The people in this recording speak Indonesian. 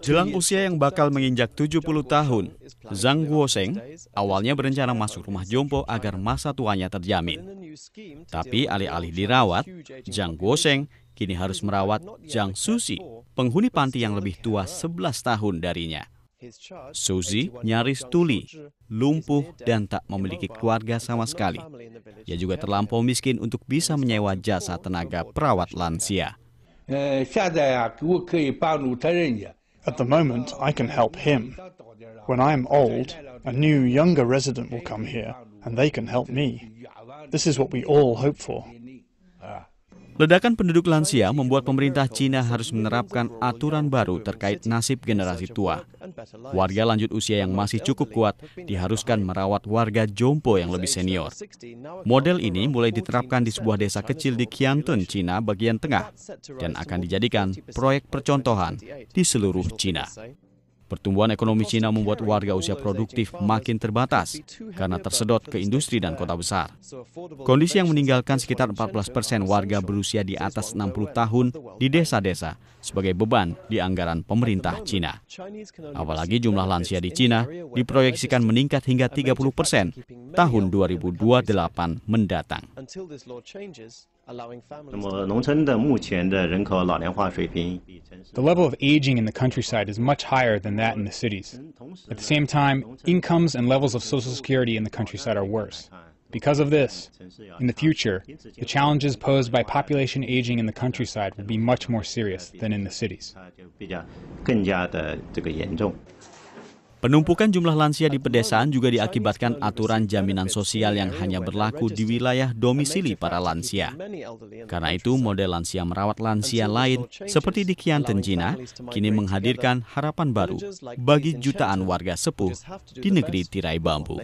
Jelang usia yang bakal menginjak 70 tahun, Zhang Guoseng awalnya berencana masuk rumah jompo agar masa tuanya terjamin. Tapi alih-alih dirawat, Zhang Guoseng kini harus merawat Zhang Susi, penghuni panti yang lebih tua 11 tahun darinya. Suzy nyaris tuli, lumpuh, dan tak memiliki keluarga sama sekali. Ia juga terlampau miskin untuk bisa menyewa jasa tenaga perawat lansia. Eh, At the moment, I can help him. When I am old, a new, younger resident will come here, and they can help me. This is what we all hope for. Ledakan penduduk lansia membuat pemerintah Cina harus menerapkan aturan baru terkait nasib generasi tua. Warga lanjut usia yang masih cukup kuat diharuskan merawat warga jompo yang lebih senior. Model ini mulai diterapkan di sebuah desa kecil di Qiantun, Cina bagian tengah dan akan dijadikan proyek percontohan di seluruh Cina. Pertumbuhan ekonomi Cina membuat warga usia produktif makin terbatas karena tersedot ke industri dan kota besar. Kondisi yang meninggalkan sekitar 14 persen warga berusia di atas 60 tahun di desa-desa sebagai beban di anggaran pemerintah Cina. Apalagi jumlah lansia di Cina diproyeksikan meningkat hingga 30 persen tahun 2028 mendatang. The level of aging in the countryside is much higher than that in the cities. At the same time, incomes and levels of social security in the countryside are worse. Because of this, in the future, the challenges posed by population aging in the countryside will be much more serious than in the cities. Penumpukan jumlah lansia di pedesaan juga diakibatkan aturan jaminan sosial yang hanya berlaku di wilayah domisili para lansia. Karena itu, model lansia merawat lansia lain seperti di Kian Cina, kini menghadirkan harapan baru bagi jutaan warga sepuh di negeri tirai bambu.